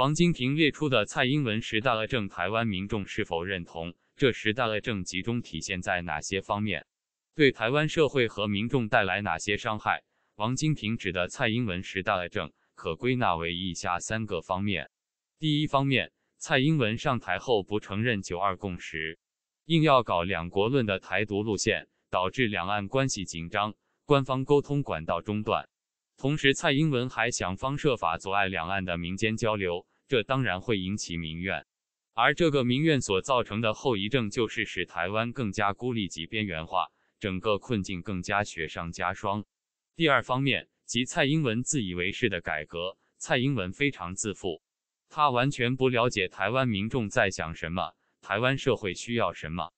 王金平列出的蔡英文十大恶政，台湾民众是否认同？这十大恶政集中体现在哪些方面？对台湾社会和民众带来哪些伤害？王金平指的蔡英文十大恶政，可归纳为以下三个方面：第一方面，蔡英文上台后不承认“九二共识”，硬要搞“两国论”的台独路线，导致两岸关系紧张，官方沟通管道中断。同时，蔡英文还想方设法阻碍两岸的民间交流。这当然会引起民怨，而这个民怨所造成的后遗症，就是使台湾更加孤立及边缘化，整个困境更加雪上加霜。第二方面，即蔡英文自以为是的改革。蔡英文非常自负，他完全不了解台湾民众在想什么，台湾社会需要什么，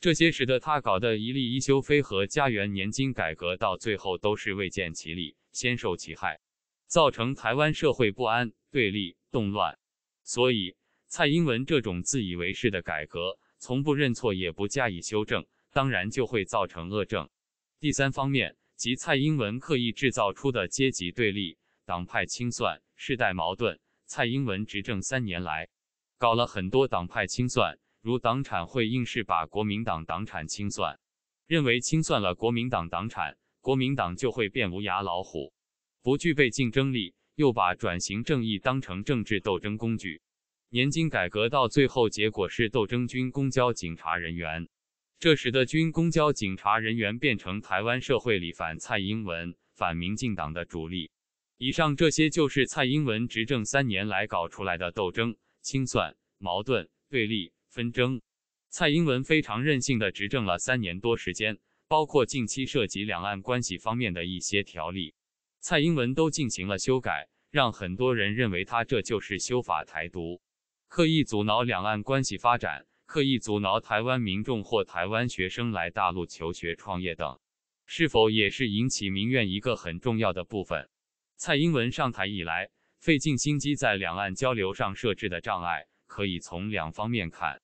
这些使得他搞的一例一修非和家园、年金改革，到最后都是未见其利，先受其害，造成台湾社会不安。对立动乱，所以蔡英文这种自以为是的改革，从不认错也不加以修正，当然就会造成恶政。第三方面，即蔡英文刻意制造出的阶级对立、党派清算、世代矛盾。蔡英文执政三年来，搞了很多党派清算，如党产会硬是把国民党党产清算，认为清算了国民党党产，国民党就会变无牙老虎，不具备竞争力。又把转型正义当成政治斗争工具，年金改革到最后结果是斗争军公交警察人员，这时的军公交警察人员变成台湾社会里反蔡英文、反民进党的主力。以上这些就是蔡英文执政三年来搞出来的斗争、清算、矛盾、对立、纷争。蔡英文非常任性的执政了三年多时间，包括近期涉及两岸关系方面的一些条例。蔡英文都进行了修改，让很多人认为他这就是修法台独，刻意阻挠两岸关系发展，刻意阻挠台湾民众或台湾学生来大陆求学创业等，是否也是引起民怨一个很重要的部分？蔡英文上台以来，费尽心机在两岸交流上设置的障碍，可以从两方面看。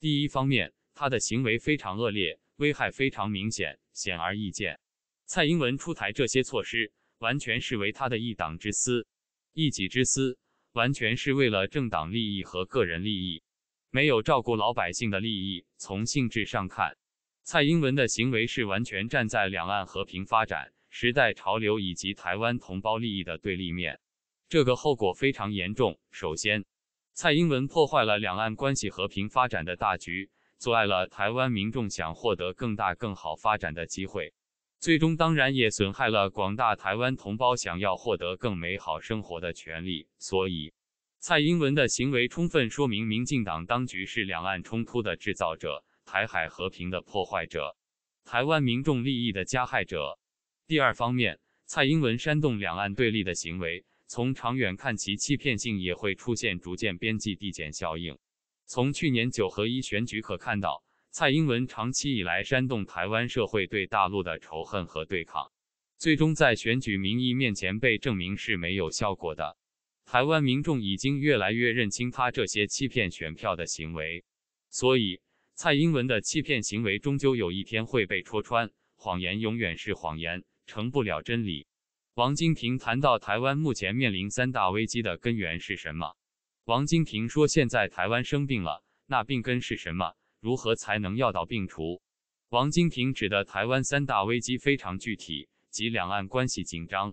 第一方面，他的行为非常恶劣，危害非常明显，显而易见。蔡英文出台这些措施。完全是为他的一党之私、一己之私，完全是为了政党利益和个人利益，没有照顾老百姓的利益。从性质上看，蔡英文的行为是完全站在两岸和平发展时代潮流以及台湾同胞利益的对立面，这个后果非常严重。首先，蔡英文破坏了两岸关系和平发展的大局，阻碍了台湾民众想获得更大更好发展的机会。最终，当然也损害了广大台湾同胞想要获得更美好生活的权利。所以，蔡英文的行为充分说明，民进党当局是两岸冲突的制造者，台海和平的破坏者，台湾民众利益的加害者。第二方面，蔡英文煽动两岸对立的行为，从长远看，其欺骗性也会出现逐渐边际递减效应。从去年九合一选举可看到。蔡英文长期以来煽动台湾社会对大陆的仇恨和对抗，最终在选举民意面前被证明是没有效果的。台湾民众已经越来越认清他这些欺骗选票的行为，所以蔡英文的欺骗行为终究有一天会被戳穿。谎言永远是谎言，成不了真理。王金平谈到台湾目前面临三大危机的根源是什么？王金平说：“现在台湾生病了，那病根是什么？”如何才能药到病除？王金平指的台湾三大危机非常具体，即两岸关系紧张，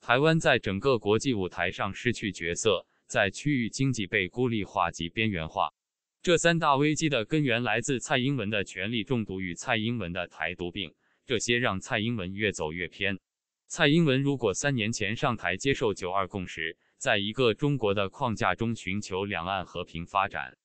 台湾在整个国际舞台上失去角色，在区域经济被孤立化及边缘化。这三大危机的根源来自蔡英文的权力中毒与蔡英文的台独病，这些让蔡英文越走越偏。蔡英文如果三年前上台接受九二共识，在一个中国的框架中寻求两岸和平发展，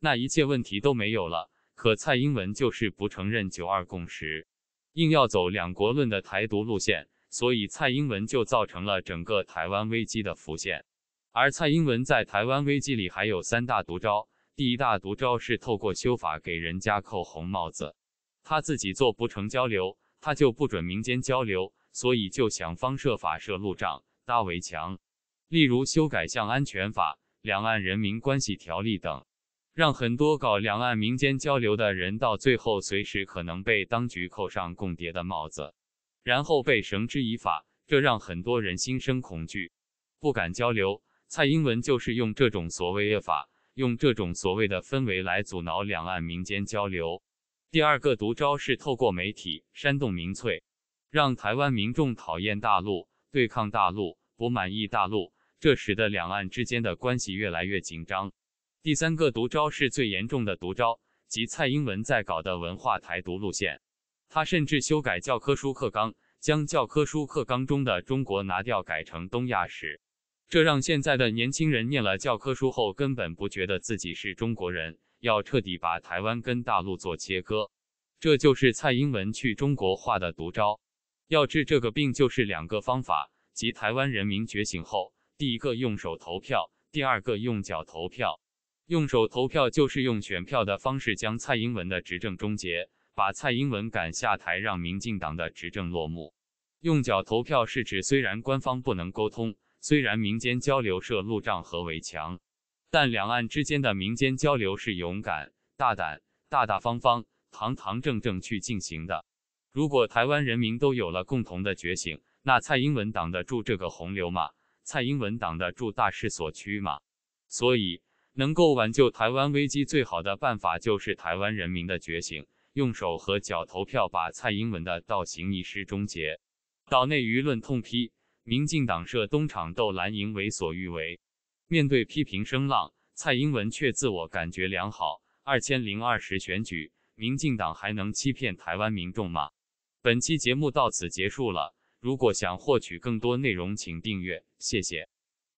那一切问题都没有了。可蔡英文就是不承认九二共识，硬要走两国论的台独路线，所以蔡英文就造成了整个台湾危机的浮现。而蔡英文在台湾危机里还有三大毒招：第一大毒招是透过修法给人家扣红帽子，他自己做不成交流，他就不准民间交流，所以就想方设法设路障、搭围墙，例如修改《向安全法》《两岸人民关系条例》等。让很多搞两岸民间交流的人，到最后随时可能被当局扣上共谍的帽子，然后被绳之以法。这让很多人心生恐惧，不敢交流。蔡英文就是用这种所谓“恶法”，用这种所谓的氛围来阻挠两岸民间交流。第二个毒招是透过媒体煽动民粹，让台湾民众讨厌大陆、对抗大陆、不满意大陆，这使得两岸之间的关系越来越紧张。第三个毒招是最严重的毒招，即蔡英文在搞的文化台独路线。他甚至修改教科书课纲，将教科书课纲中的“中国”拿掉，改成“东亚史”，这让现在的年轻人念了教科书后，根本不觉得自己是中国人。要彻底把台湾跟大陆做切割，这就是蔡英文去中国化的毒招。要治这个病，就是两个方法：即台湾人民觉醒后，第一个用手投票，第二个用脚投票。用手投票就是用选票的方式将蔡英文的执政终结，把蔡英文赶下台，让民进党的执政落幕。用脚投票是指虽然官方不能沟通，虽然民间交流设路障和围墙，但两岸之间的民间交流是勇敢、大胆、大大方方、堂堂正正去进行的。如果台湾人民都有了共同的觉醒，那蔡英文挡得住这个洪流吗？蔡英文挡得住大势所趋吗？所以。能够挽救台湾危机最好的办法就是台湾人民的觉醒，用手和脚投票，把蔡英文的倒行逆施终结。岛内舆论痛批，民进党设东厂斗蓝营，为所欲为。面对批评声浪，蔡英文却自我感觉良好。二千零二十选举，民进党还能欺骗台湾民众吗？本期节目到此结束了。如果想获取更多内容，请订阅，谢谢。